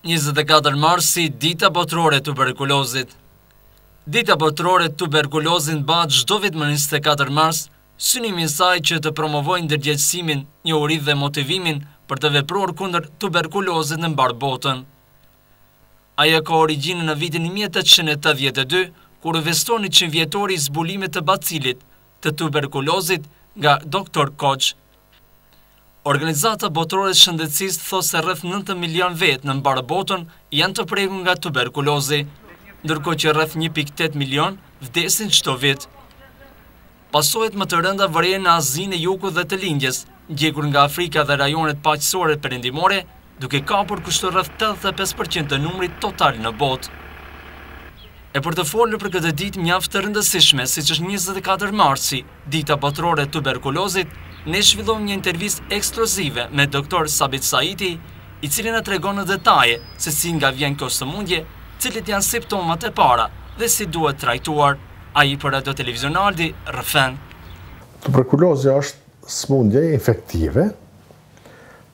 24 marsi, dita botrore tuberkulozit. Dita botrore tuberkulozin bat gjdo vit më 24 mars, synimin saj që të promovojnë ndërgjegjësimin, një uri dhe motivimin për të vepruar kunder tuberkulozit në mbarë botën. Aja ka originë në vitin 1882, kur vestoni që vjetori zbulimet të bacilit të tuberkulozit nga doktor Koqë. Organizata Botërore Shëndecist thosë se rrëth 90 milion vetë në mbarë botën janë të prejku nga tuberkulozi, ndërko që rrëth 1.8 milion vdesin qëto vitë. Pasohet më të rënda vërje në azinë e juku dhe të lindjes, gjekur nga Afrika dhe rajonet paqësore përindimore, duke kapur kushtë rrëth 85% të numri total në botë. E për të folë për këtë dit mjaft të rëndësishme, si që është 24 marci, dita botërore tuberkulozit, ne shvillon një intervist ekskluzive me doktor Sabit Saiti, i cili në tregon në detaje se si nga vjen kjo së mundje, cilit janë simptomat e para dhe si duhet trajtuar a i për Radio Televizion Aldi, rëfen. Tuberkulozja është smundje infektive,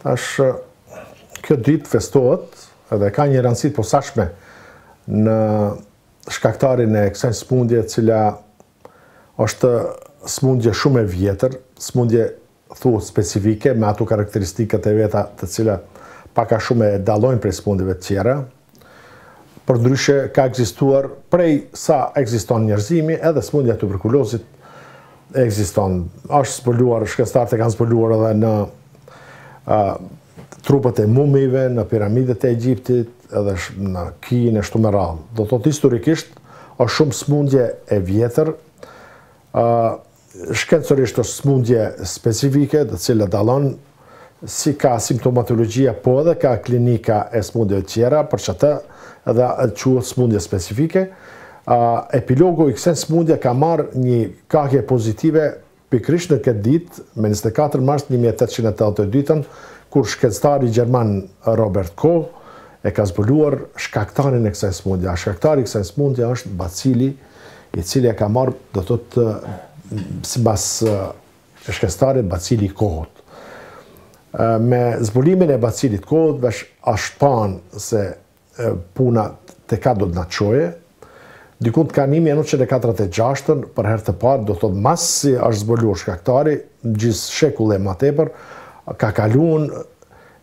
ta është kjo dritë festohet edhe ka një rëndësit posashme në shkaktarin e kësajnë smundje cila është smundje shumë e vjetër, smundje thuhet specifike me ato karakteristikat e veta të cilat pak a shumë e dallojnë prej smundjeve të tjera. Përndryshe ka ekzistuar prej sa ekziston njerëzimi edhe smundja e tuberkulozit ekziston. Është zbuluar e kanë zbuluar edhe në ë trupat e mumive në piramidet e Egjiptit edhe në Kinë ashtu me radhë. Do të historikisht është shumë smundje e vjetër ë shkencërisht është smundje specifike dhe cilë dalon si ka simptomatologjia po edhe ka klinika e smundje tjera për që të edhe që smundje specifike. Epilogu i kësen smundje ka marrë një kakje pozitive pikrish në këtë dit, me 24 mars 1882, kur shkencëtari Gjerman Robert Koh e ka zbuluar shkaktarin e kësaj smundje. Shkaktari kësaj kësen smundje është bacili i e ka marrë dhe të të si bas shkestarit bacili kohët. Me zbulimin e bacilit kohët, vesh ashtë panë se puna të ka do të naqoje, të ka nimi e nuk që e gjashtën, për herë të parë, do të thotë masë si ashtë zbulur shkaktari, në gjithë shekull e ma tepër, ka kalun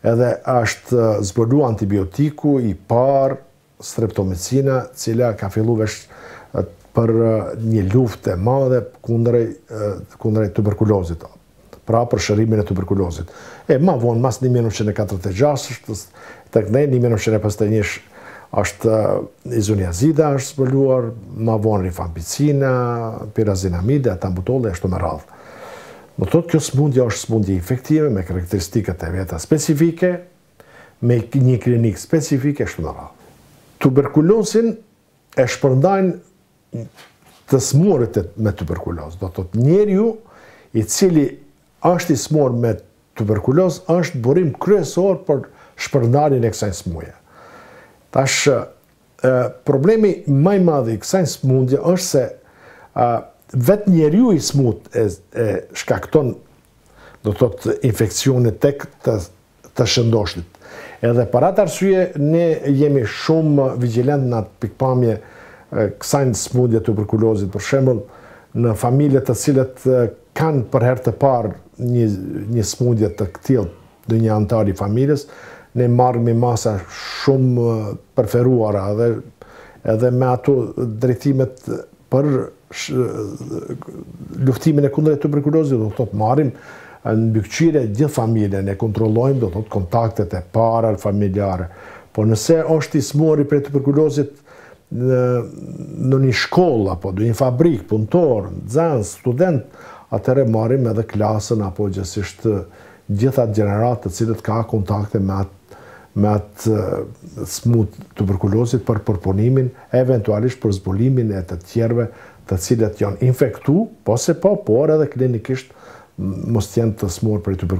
edhe ashtë zbulur antibiotiku i parë, streptomicina, cila ka fillu vesh për një luft e madhe kundrej tuberkulozit, pra për shërimin e tuberkulozit. E ma vonë mas 1946, të këndaj, 1951 është izoniazida është zbuluar, ma vonë rifampicina, pirazinamide, atambutole, është të më radhë. Më thotë, kjo smundja është smundje infektive me karakteristikët e veta specifike, me një klinikë specifike, është të më radhë. e shpërndajnë të smurit me tuberkuloz, Do të të njerë ju, i cili është i smur me tuberkuloz është burim kryesor për shpërndarin e kësajnë smuja. Tash, e, problemi maj madhi kësajnë smundje është se vetë njerë ju i smut e, shkakton do të të infekcionit tek këtë të shëndoshtit. Edhe për atë arsye, ne jemi shumë vigilant në atë pikpamje kësajnë smundje të tuberkulozit për shembol, në familjet të cilet kanë për her të par një smundje të këtil dhe një antari familjes, ne marrë me masa shumë përferuara dhe edhe me ato drejtimet për luftimin e kundre të tuberkulozit, do të thotë marrim në bykqire gjithë familje, ne kontrollojmë do të thotë kontaktet e parar familjarë, Po nëse është i smori për e tuberkulozit, në një shkollë, apo në një fabrikë, punëtorë, zanë, studentë, atëre marim edhe klasën, apo gjësishtë gjithat generatë të cilët ka kontakte me atë me atë smut të për përponimin, eventualisht për zbulimin e të tjerve të cilët janë infektu, po se po, por edhe klinikisht mos tjenë të smur për të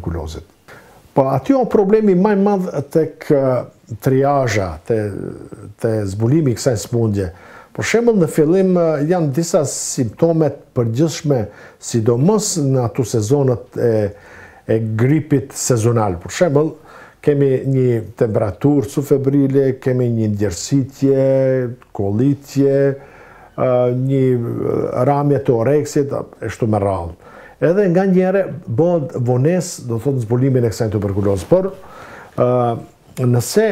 Po aty o problemi më i madh tek triaja, te te zbulimi i kësaj smundje. Për shembull në fillim janë disa simptomet të përgjithshme, sidomos në ato sezonat e e gripit sezonal. Për shembull, kemi një temperaturë febrile, kemi një ndjërsitje, kolitje, një ramje të oreksit e shtu me rralë edhe nga njëre bëhet vones, do të thotë në zbulimin e kësaj të tuberkulozë, por nëse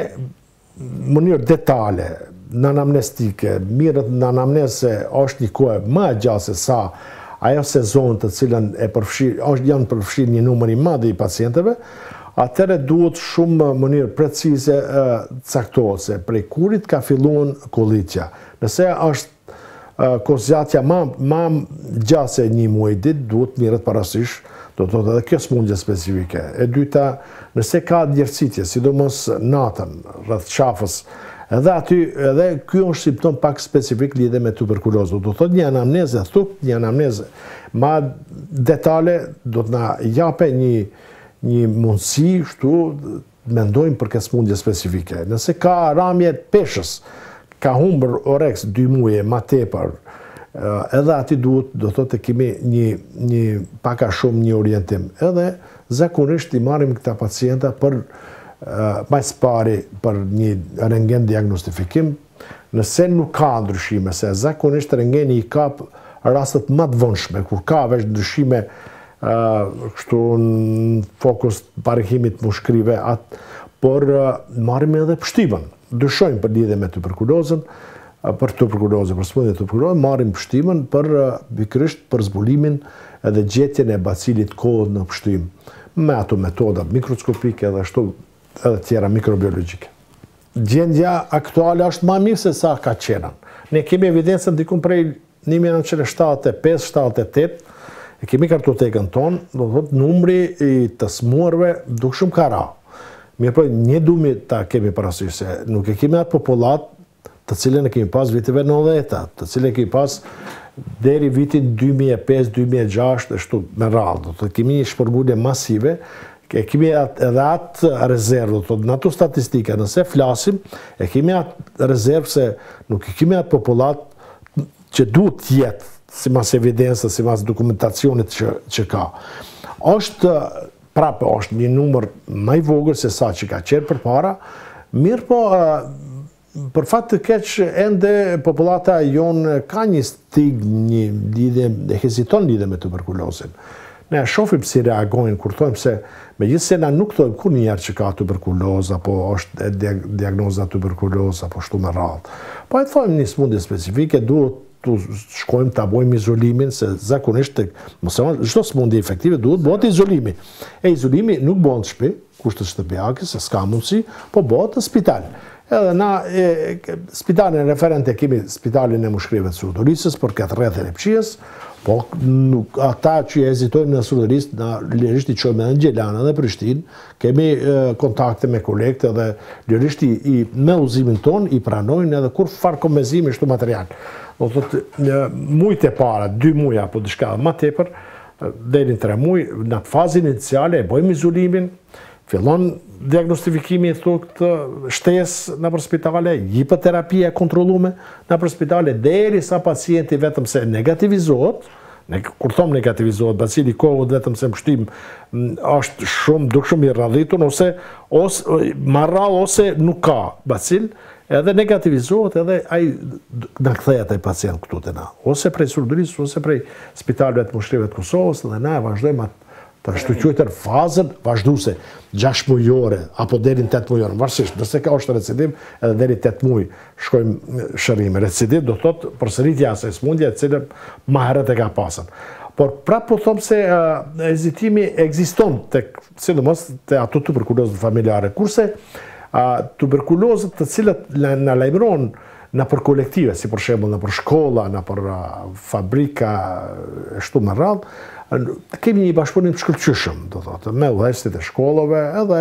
mënyrë detale, në anamnestike, mirët në anamnese, është një kohë më e gjatë se sa ajo sezon të cilën e përfshirë, është janë përfshirë një numëri madhe i pacienteve, atëre duhet shumë mënirë precise caktose, prej kurit ka fillon kolitja. Nëse është konsizatja ma, ma gjase një muaj ditë, duhet mirët parasysh, do të të dhe kjo smundje specifike. E dyta, nëse ka djerësitje, sidomos natën, rrëth qafës, Edhe aty, edhe kjo është simptom pak specifik lidhe me tuberkulozë. Do thotë një anamnezë, thuk një anamnezë. Ma detale do të na jape një një mundësi shtu mendojmë për këtë smundje specifike. Nëse ka ramje të peshës, ka humbër orex 2 dy muje ma tepar, eh, edhe ati duhet do të të kemi një paka shumë një orientim. Edhe zakonisht i marim këta pacienta për eh, majsë pari për një rengen diagnostifikim, nëse nuk ka ndryshime, se zakonisht rengeni i ka rastet më të vëndshme, kur ka vesh ndryshime eh, kështu në fokus parehimit më shkrive atë, por marim edhe pështimën dëshojmë për lidhje me të për të për smudhe të përkurozën, marim pështimën për bikrysht për zbulimin edhe gjetjen e bacilit kodë në pështim, me ato metoda mikroskopike edhe ashtu edhe tjera mikrobiologike. Gjendja aktuale është ma mirë se sa ka qenën. Ne kemi evidencën dikun prej 1975 78 e kemi kartotekën tonë, do thotë numri i të smurve duk shumë kara. Mirë pra, një dumi ta kemi parasysh se nuk e kemi atë popullat të cilën e kemi pas viteve 90-ta, të cilën e kemi pas deri vitin 2005-2006 e shtu me rraldo, do të kemi një shpërgullje masive, e kemi edhe atë rezervë, do të në ato statistika, nëse flasim, e kemi atë rezervë se nuk e kemi atë popullat që duhet jetë, si mas evidensë, si mas dokumentacionit që, që ka. Oshtë prapë është një numër maj vogër se sa që ka qërë për para, mirë po, për fatë të keqë, ende populata jonë ka një stig një lidhe, dhe heziton lidhe me tuberkulosin. Ne shofim si reagojnë, kurtojmë se, me gjithë se na nuk tojmë kur njerë që ka tuberkuloz, apo është diagnoza tuberkuloz, apo shtu më rratë. Po e të thojmë një smundje specifike, duhet të shkojmë të abojmë izolimin, se zakonisht të mësëmën, shto së mundi efektive, duhet bëhet izolimi. E izolimi nuk bëhet shpi, kushtë të shtëpjake, se s'ka mundësi, po bëhet të spital. Edhe na, spitalin referent e kemi spitalin e të surdurisës, për këtë rrethën e pëqies, po ata që e ezitojnë në surdurisë, na lirisht i qojmë edhe në Gjelana dhe Prishtin, kemi kontakte me kolekte dhe lirisht i me uzimin ton, i pranojnë edhe kur farko mezimi shtu material do po të thotë në mujt e para, 2 muaj apo diçka më tepër, deri në 3 muaj në fazën iniciale e bëjmë izolimin, fillon diagnostifikimi i thotë të shtes në për spitale, hipoterapia e kontrollume në për spitale deri sa pacienti vetëm se negativizohet, ne kur thom negativizohet, bacili kohë vetëm se mbështim është shumë dukshëm i rradhitur ose ose marrë ose nuk ka bacil, edhe negativizohet edhe ai këtheja kthehet ai pacient këtu te na ose prej surdulis ose prej spitaleve të mushrive të Kosovës dhe na e vazhdojmë atë të ashtu quajtur fazën vazhduese 6 mujore apo deri në 8 mujore varësisht nëse ka është recidiv edhe deri 8 muj shkojmë shërim recidiv do thotë përsëritje e asaj smundje e cila më herët e ka pasur por prapo po thomë se ezitimi hezitimi ekziston tek të te ato tuberkulozë familjare kurse tuberkulozët të cilët në lajmëronë në për kolektive, si për shemblë, në për shkolla, në për fabrika, shtu më rrallë, kemi një bashkëpunim të shkërqyshëm, do thotë, me dhejstit e shkollove, edhe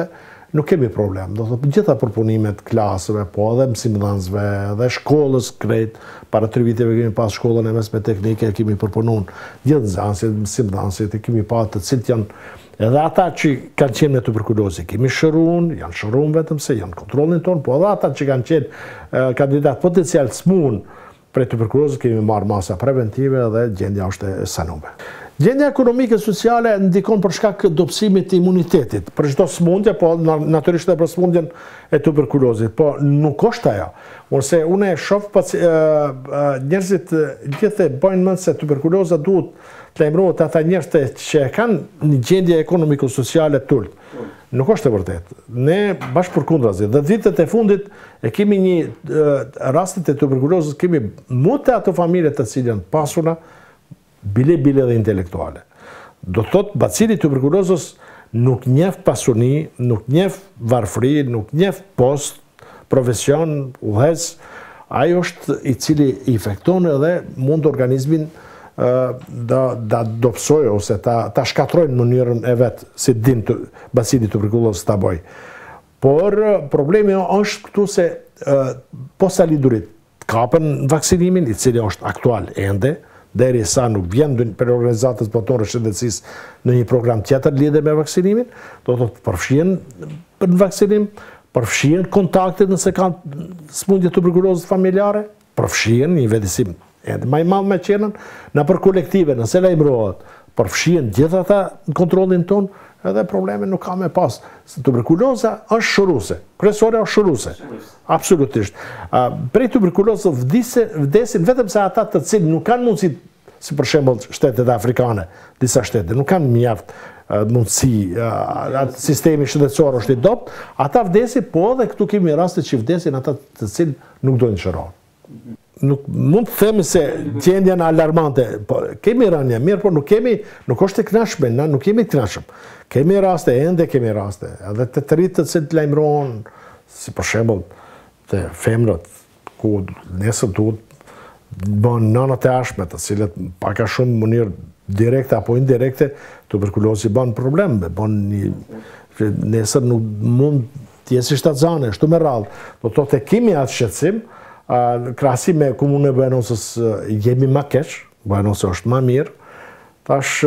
nuk kemi problem, do thotë, gjitha përpunimet klasëve, po edhe mësimdhanzve, edhe shkollës krejt, para tri viteve kemi pas shkollën e mes me teknike, kemi përpunun gjithë nëzansit, mësimdhanzit, kemi pa të cilët janë edhe ata që kanë qenë me tuberkulozi kemi shërun, janë shërun vetëm se janë kontrolin tonë, po edhe ata që kanë qenë kandidat potencial smunë për tuberkulozi kemi marë masa preventive dhe gjendja është sanume. Gjendja ekonomike sociale ndikon për shkak dobësimit të imunitetit, për çdo smundje, po natyrisht edhe për smundjen e tuberkulozit, po nuk është ajo. Ose unë e shoh pa uh, uh, njerëzit gjithë bëjnë mëndë se tuberkuloza duhet të lajmërohet ata njerëz që kanë një gjendje ekonomike sociale të ulët. Nuk është e vërtetë. Ne bashkë kundrazit. dhe ditët e fundit e kemi një rastit rastet e tuberkulozës kemi mutë ato familje të cilën pasuna, bile bile dhe intelektuale. Do thot bacili tuberkulozës nuk njef pasuni, nuk njef varfri, nuk njef post, profesion, uhez, ajo është i cili infekton edhe mund organizmin da, da dopsoj ose ta, ta shkatrojnë më njërën e vetë si din të basidit të të aboj. Por problemi është këtu se uh, posa lidurit kapën vaksinimin, i cili është aktual ende, ndë, deri sa nuk vjen për organizatës botonë rëshëndetsis në një program tjetër lidhe me vaksinimin, do të përfshien për në vaksinim, përfshien kontaktit nëse kanë smundje të bërgurozët familjare, përfshien një vedisim e në maj malë me qenën, në për kolektive, nëse la imrohet, përfshien gjitha ta në kontrolin tonë, edhe probleme nuk ka me pas. së tuberkuloza është shëruse, kresore është shëruse, absolutisht. Prej tuberkulozë vdesin vetëm se ata të cilë nuk kanë mundësit si për shembull shtetet afrikane, disa shtete nuk kanë mjaft mundësi, atë sistemi shëndetësor është i dopt, ata vdesin, po edhe këtu kemi rastet që vdesin ata të cilë nuk dojnë shëronë. Nuk mund të themi se gjendja në alarmante, po kemi rënje mirë, por nuk kemi, nuk është të knashme, na nuk kemi të knashme, Kemi raste, ende kemi raste, edhe të të rritë të cilë të lajmëronë, si për shembol të femrët, ku nesë Bënë nënat e ashme të cilët pak a shumë në mënyrë direkte apo indirekte tuberkulozi bënë problem, bënë një nesër nuk mund të jesh shtatzane, ashtu me rallë, Do të thotë kemi atë shqecim, krahasim me komunën e jemi më keqë, Buenos është më mirë, Tash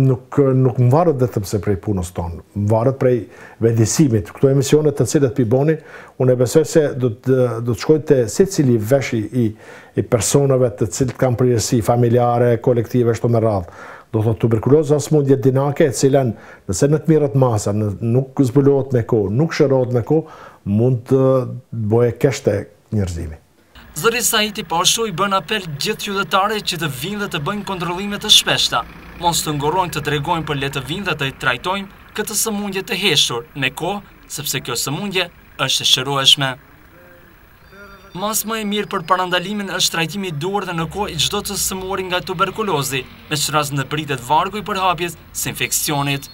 nuk nuk më varet vetëm se prej punës tonë, më varet prej vendisimit. Këto emisione të cilat pi boni, unë e besoj se do të do të shkojnë te secili vesh i i personave të cilët kanë përgjegjësi familjare, kolektive ashtu me radhë. Do thotë tuberkuloza smundje dinake, e cila nëse në të mirët masa në, nuk zbulohet me kohë, nuk shërohet me kohë, mund të bëjë kështë njerëzimi. Zëri Sait i Poshu i bën apel gjithë qytetarëve që të vinë dhe të bëjnë kontrollime të shpeshta, mos të ngurojnë të tregojnë për le të vinë dhe të trajtojnë këtë sëmundje të heshtur, me ko, sepse kjo sëmundje është shërueshme. Mas më e mirë për parandalimin është trajtimi duar dhe në ko i gjdo të sëmuri nga tuberkulozi, me shrasë në pritet vargu i përhapjes së infekcionit.